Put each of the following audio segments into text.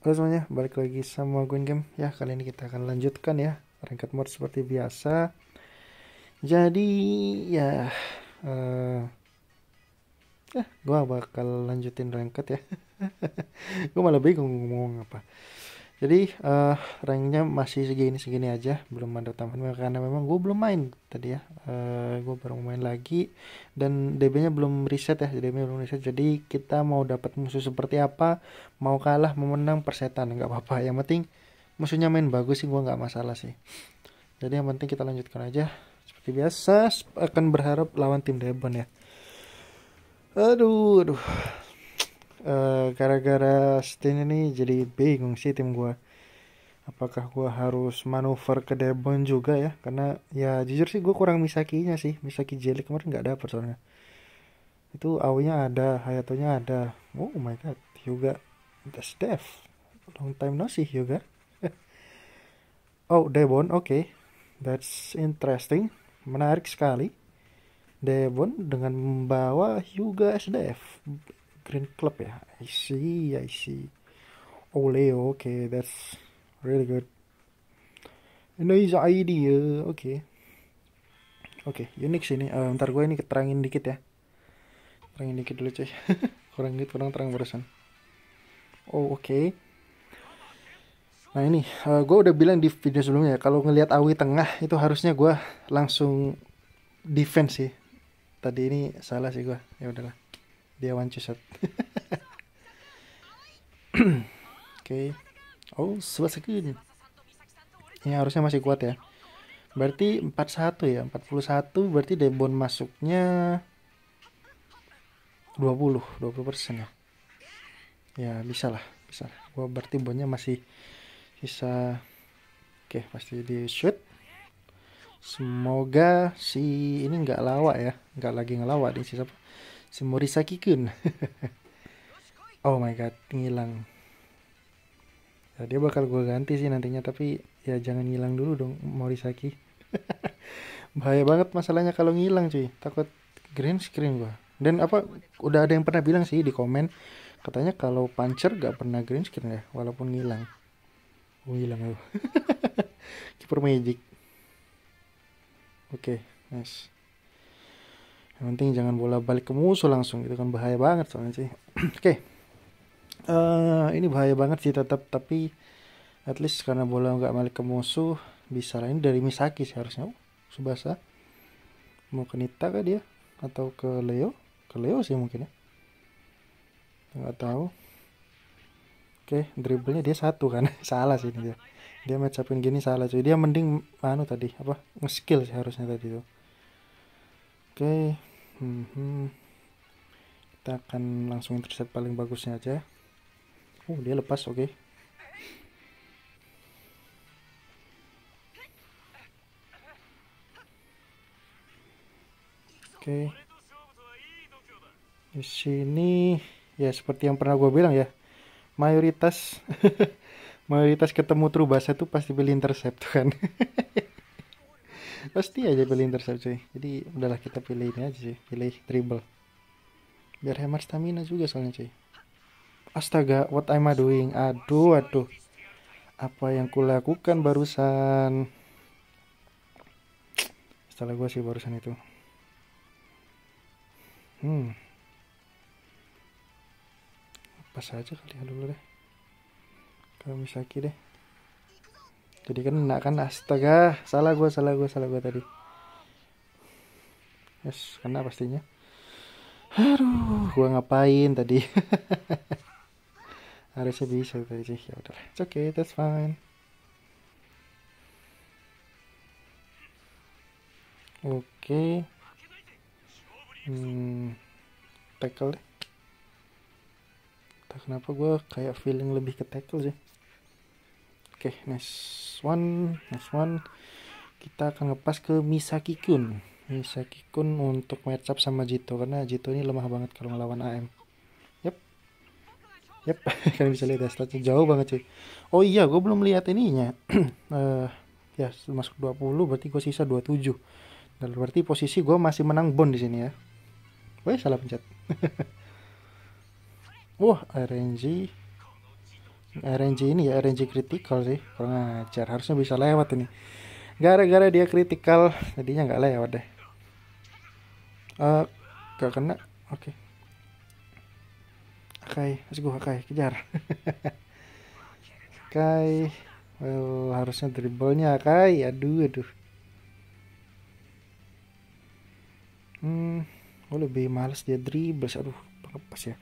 Halo semuanya, balik lagi sama Gwen Game ya. Kali ini kita akan lanjutkan ya rangkat mode seperti biasa. Jadi ya, uh, eh, gua bakal lanjutin rangkat ya. gue malah bingung ngomong apa jadi uh, eh, ranknya masih segini-segini aja belum ada tambahan karena memang gue belum main tadi ya uh, eh, gue baru main lagi dan DB nya belum reset ya DB nya belum reset jadi kita mau dapat musuh seperti apa mau kalah mau menang persetan nggak apa-apa yang penting musuhnya main bagus sih gue nggak masalah sih jadi yang penting kita lanjutkan aja seperti biasa akan berharap lawan tim Debon ya aduh aduh uh, gara-gara Stin ini jadi bingung sih tim gue apakah gue harus manuver ke Debon juga ya karena ya jujur sih gue kurang Misakinya sih Misaki Jelly kemarin nggak ada soalnya itu awinya ada Hayatonya ada oh my god juga the staff long time no see juga oh Debon oke okay. that's interesting menarik sekali Devon dengan membawa Hyuga SDF Green Club ya. I see, I see. Oke, oh, okay, that's really good. Nice idea, oke. Okay. Oke, okay, unik sih ini. Uh, ntar gue ini keterangin dikit ya. Terangin dikit dulu cuy. kurang dikit, kurang terang barusan. Oh, oke. Okay. Nah ini, uh, gue udah bilang di video sebelumnya kalau ngelihat Awi tengah itu harusnya gue langsung defense sih. Tadi ini salah sih gue. Ya udahlah. Dia one shot. Oke. Okay. Oh, sebelas second. Ini harusnya masih kuat ya. Berarti 41 ya, 41 berarti Debon masuknya 20, 20 persen ya. Ya bisa lah, bisa. Lah. Gua berarti bonnya masih sisa. Oke, pasti di shoot. Semoga si ini nggak lawa ya, nggak lagi ngelawak di sisa si Morisaki kun oh my god ngilang ya, dia bakal gue ganti sih nantinya tapi ya jangan ngilang dulu dong Morisaki bahaya banget masalahnya kalau ngilang cuy takut green screen gue. dan apa udah ada yang pernah bilang sih di komen katanya kalau puncher gak pernah green screen ya walaupun ngilang oh, ngilang loh Keeper magic oke okay, nice yang penting jangan bola balik ke musuh langsung gitu kan bahaya banget soalnya sih oke okay. uh, eh, ini bahaya banget sih tetap tapi at least karena bola nggak balik ke musuh bisa lain dari Misaki sih harusnya oh, Subasa mau ke Nita kah dia atau ke Leo ke Leo sih mungkin ya Enggak tahu oke okay, dribblenya dia satu kan salah sih ini dia dia match gini salah cuy dia mending anu tadi apa nge-skill sih harusnya tadi tuh oke okay hmm, kita akan langsung intercept paling bagusnya aja oh dia lepas oke okay. Oke. Okay. Di sini ya seperti yang pernah gue bilang ya, mayoritas mayoritas ketemu Trubasa itu pasti pilih intercept kan. pasti aja pilih intercept cuy jadi udahlah kita pilih ini aja sih pilih triple biar hemat stamina juga soalnya cuy astaga what am I doing aduh aduh apa yang kulakukan barusan salah gue sih barusan itu hmm apa saja kali ya dulu deh kalau misaki deh jadi kan kena kan astaga salah gue salah gue salah gue tadi yes kena pastinya aduh gue ngapain tadi harusnya bisa tadi sih ya udah it's okay that's fine oke okay. hmm, tackle deh tak kenapa gue kayak feeling lebih ke tackle sih Oke, okay, next one, next one. Kita akan ngepas ke Misaki Kun. Misaki Kun untuk matchup sama Jito karena Jito ini lemah banget kalau ngelawan AM. Yep. Yep, kalian bisa lihat ya, statnya jauh banget sih. Oh iya, gue belum lihat ininya. uh, ya, masuk 20 berarti gue sisa 27. Dan berarti posisi gue masih menang bond di sini ya. Wah, salah pencet. Wah, RNG RNG ini ya RNG critical sih kurang ajar harusnya bisa lewat ini gara-gara dia critical jadinya nggak lewat deh uh, eh, gak kena oke okay. Akai let's go Akai kejar Akai well, harusnya dribblenya Akai aduh aduh hmm gue lebih males dia dribble aduh lepas ya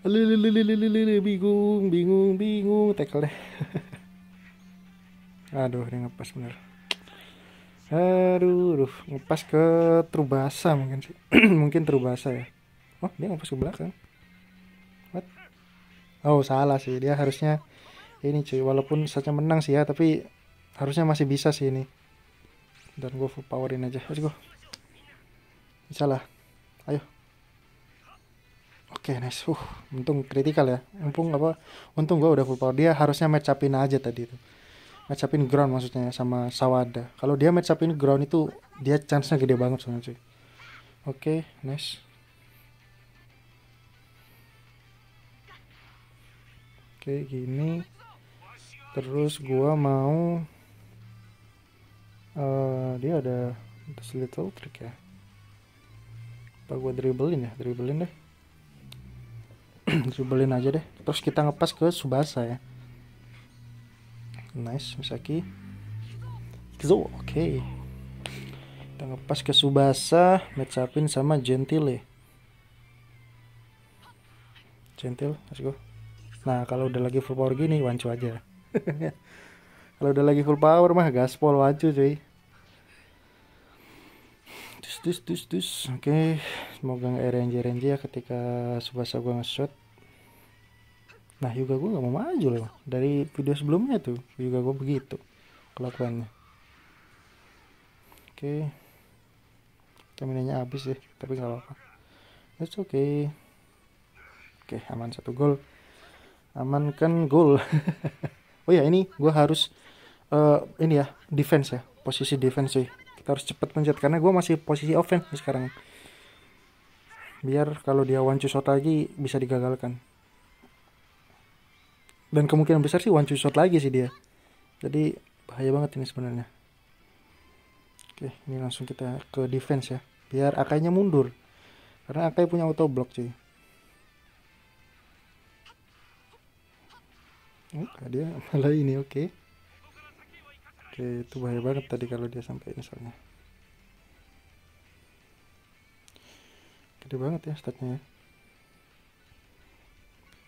bingung bingung bingung tackle deh aduh dia ngepas bener aduh, aduh ngepas ke Trubasa mungkin sih mungkin Trubasa ya oh dia ngepas ke belakang what oh salah sih dia harusnya ini cuy walaupun saja menang sih ya tapi harusnya masih bisa sih ini dan gue powerin aja let's go bisa lah ayo Oke, okay, nice. Uh, untung kritikal ya. Untung apa? Untung gue udah full power. Dia harusnya match upin aja tadi itu. Match upin ground maksudnya sama Sawada. Kalau dia match upin ground itu dia chance-nya gede banget soalnya cuy. Oke, okay, nice. Oke, okay, gini. Terus gue mau uh, dia ada this little trick ya. Apa gue dribblein ya? Dribblein deh. Zubelin aja deh terus kita ngepas ke Subasa ya nice Misaki Zo oke okay. kita ngepas ke Subasa match sama Gentile Gentil let's go nah kalau udah lagi full power gini wancu aja kalau udah lagi full power mah gaspol wancu cuy tus tus tus tus oke okay. semoga nggak RNG RNG ya ketika subasa gua nge-shot nah juga gua nggak mau maju loh dari video sebelumnya tuh juga gua begitu kelakuannya oke okay. terminanya habis deh tapi nggak apa-apa that's okay oke okay, aman satu gol amankan gol oh ya ini gua harus uh, ini ya defense ya posisi defense sih harus cepat pencet karena gue masih posisi offense sekarang biar kalau dia one shot lagi bisa digagalkan dan kemungkinan besar sih one shot lagi sih dia jadi bahaya banget ini sebenarnya oke ini langsung kita ke defense ya biar akainya mundur karena akai punya auto block cuy Oh, dia malah ini oke okay. Oke, itu bahaya banget tadi kalau dia sampai soalnya. Gede banget ya statnya ya.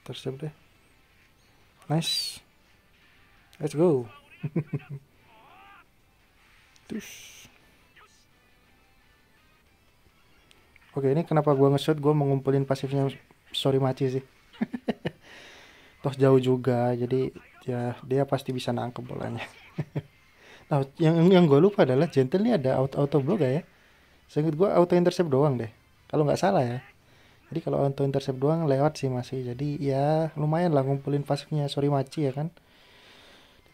Tersiap deh. Nice. Let's go. Terus. Oke, ini kenapa gua nge shoot gua ngumpulin pasifnya sorry maci sih. Toh jauh juga, jadi ya dia pasti bisa nangkep bolanya. out yang yang gue lupa adalah Gentle ini ada auto auto block gak ya seingat gue auto intercept doang deh kalau nggak salah ya jadi kalau auto intercept doang lewat sih masih jadi ya lumayan lah ngumpulin pasifnya sorry maci ya kan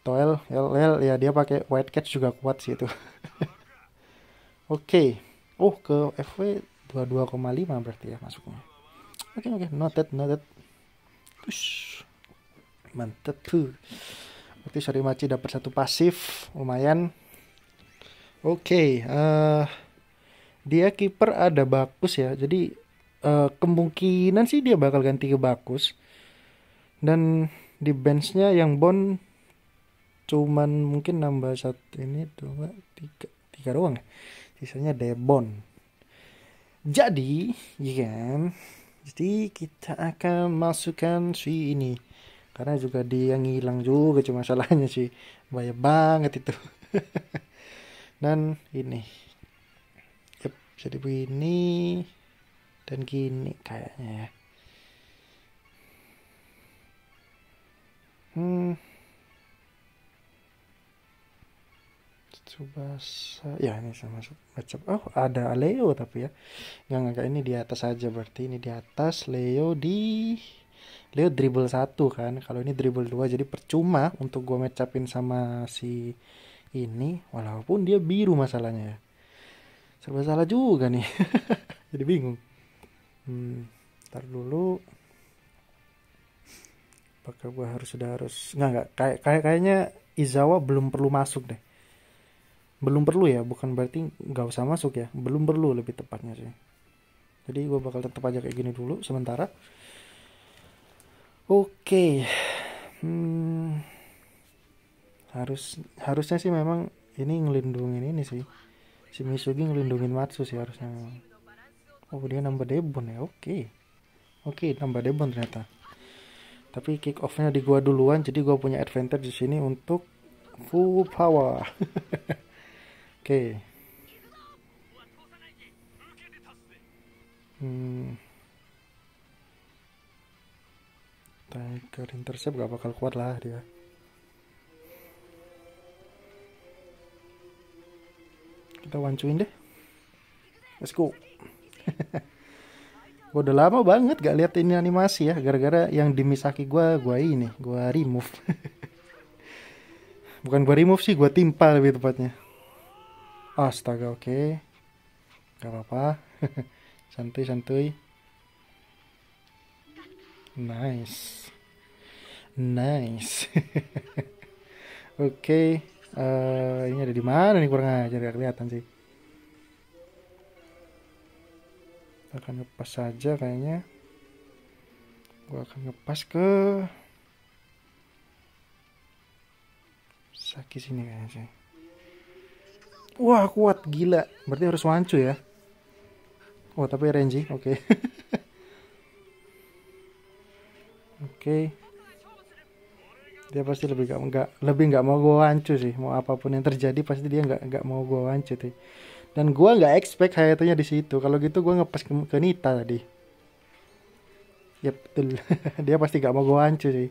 Toel LL ya dia pakai white catch juga kuat sih itu oke okay. oh ke FW 22,5 berarti ya masuknya oke okay, oke okay. noted noted push Mantap tuh Berarti maci dapat satu pasif, lumayan. Oke, uh, dia kiper ada Bakus ya. Jadi uh, kemungkinan sih dia bakal ganti ke Bakus. Dan di benchnya yang Bon cuman mungkin nambah satu ini dua tiga tiga ruang ya. Sisanya Debon. Jadi, ya kan. Jadi kita akan masukkan si ini karena juga dia ngilang juga cuma masalahnya sih banyak banget itu dan ini yep, jadi begini dan gini kayaknya ya hmm Tsubasa ya ini sama macam oh ada Leo tapi ya nggak nggak ini di atas aja berarti ini di atas Leo di Leo dribble satu kan kalau ini dribble dua jadi percuma untuk gue mecapin sama si ini walaupun dia biru masalahnya ya serba salah juga nih jadi bingung hmm, ntar dulu apakah gue harus sudah harus nggak nggak kayak kayak kayaknya Izawa belum perlu masuk deh belum perlu ya bukan berarti nggak usah masuk ya belum perlu lebih tepatnya sih jadi gue bakal tetap aja kayak gini dulu sementara Oke, hmm, harus harusnya sih memang ini ngelindungin ini sih. Si Misugi ngelindungin Matsu sih harusnya. Oh dia nambah Debon ya, oke, oke nambah Debon ternyata. Tapi kick offnya di gua duluan, jadi gua punya advantage di sini untuk full power. oke. Hmm. Tiger intercept gak bakal kuat lah dia kita wancuin deh let's go gue udah lama banget gak lihat ini animasi ya gara-gara yang di Misaki gue gue ini gue remove bukan gue remove sih gue timpa lebih tepatnya astaga oke okay. gak apa-apa santuy santuy Nice. Nice. Oke, okay. uh, eh, ini ada di mana nih kurang aja gak kelihatan sih. akan ngepas saja kayaknya. Gua akan ngepas ke Saki sini kayaknya sih. Wah, kuat gila. Berarti harus wancu ya. Oh, tapi RNG. Oke. okay. dia pasti lebih gak nggak lebih nggak mau gue hancur sih mau apapun yang terjadi pasti dia nggak nggak mau gue hancur sih dan gue nggak expect hayatnya di situ kalau gitu gue ngepas ke, ke Nita tadi ya yep, betul dia pasti nggak mau gue hancur sih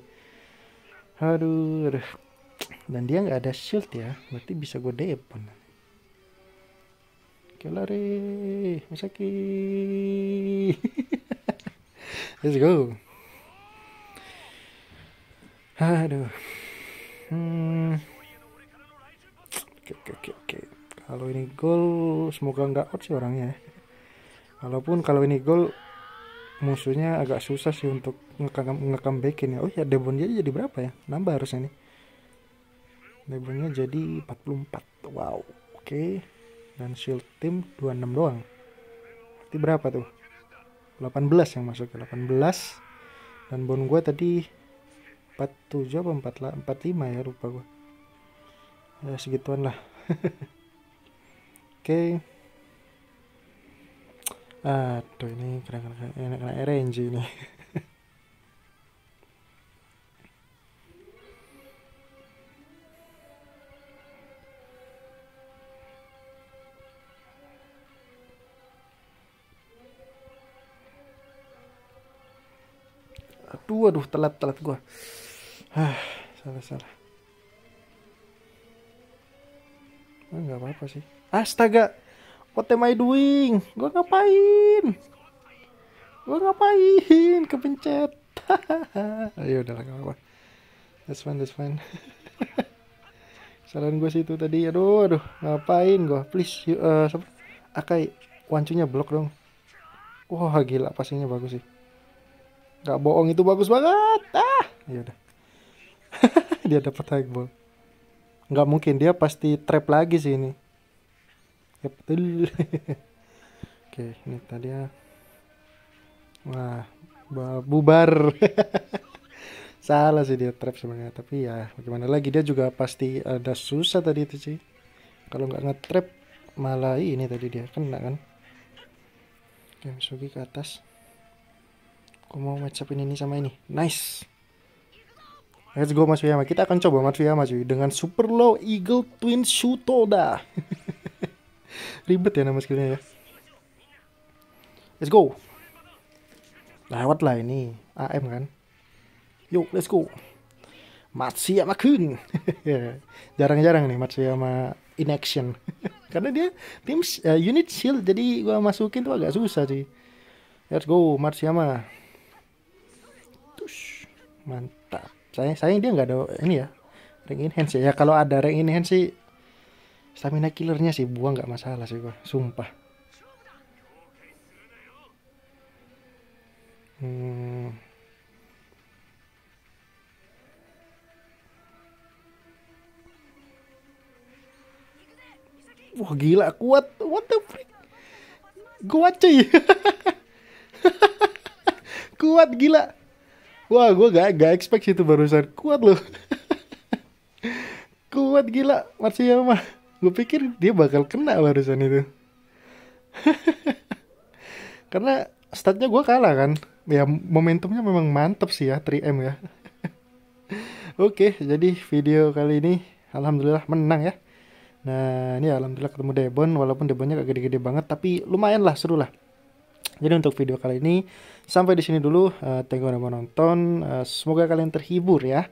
aduh, dan dia nggak ada shield ya berarti bisa gue depon Oke lari, Masaki. Let's go aduh hmm. oke oke oke oke kalau ini gol semoga nggak out sih orangnya ya. walaupun kalau ini gol musuhnya agak susah sih untuk ngekam ngekam backin ya oh ya debon dia jadi berapa ya nambah harusnya nih debonnya jadi 44 wow oke okay. dan shield tim 26 doang berarti berapa tuh 18 yang masuk ke ya, 18 dan bon gue tadi 47 apa 45 ya lupa gua ya segituan lah oke okay. aduh ini kena-kena kena RNG ini aduh aduh telat telat gue ah salah salah Ah, nggak apa apa sih astaga what am I doing gua ngapain gua ngapain kepencet ayo udahlah gak apa apa that's fine that's fine saran gue sih itu tadi aduh aduh ngapain gue please uh, akai wancunya blok dong wah gila pastinya bagus sih Gak bohong itu bagus banget ah iya udah dia dapat high ball nggak mungkin dia pasti trap lagi sih ini ya betul oke ini tadi ya wah bubar salah sih dia trap sebenarnya tapi ya bagaimana lagi dia juga pasti ada susah tadi itu sih kalau nggak ngetrap malah ini tadi dia kena kan oke Sugi ke atas aku mau match up ini sama ini nice Let's go Matsuyama. Kita akan coba Matsuyama cuy dengan Super Low Eagle Twin Shutoda. Ribet ya nama skillnya ya. Let's go. Lewat lah ini AM kan. Yuk, let's go. Matsuyama Kun. Ya, jarang-jarang nih Matsuyama in action. Karena dia tim uh, unit shield jadi gua masukin tuh agak susah sih. Let's go Matsuyama. Tush. Mantap saya saya dia nggak ada ini ya ring enhance ya, ya kalau ada ring enhance sih stamina killernya sih buang nggak masalah sih gua sumpah hmm. Wah gila kuat What the freak Kuat cuy Kuat gila Wah, gue gak, gak expect itu barusan. Kuat loh. Kuat gila, Marcia mah. Gue pikir dia bakal kena barusan itu. Karena statnya gue kalah kan. Ya momentumnya memang mantep sih ya, 3M ya. Oke, jadi video kali ini Alhamdulillah menang ya. Nah, ini Alhamdulillah ketemu Debon, walaupun Debonnya gak gede-gede banget, tapi lumayan lah, seru lah. Jadi untuk video kali ini sampai di sini dulu. Uh, thank you udah menonton. Uh, eh, semoga kalian terhibur ya.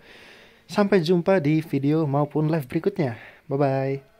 Sampai jumpa di video maupun live berikutnya. Bye bye.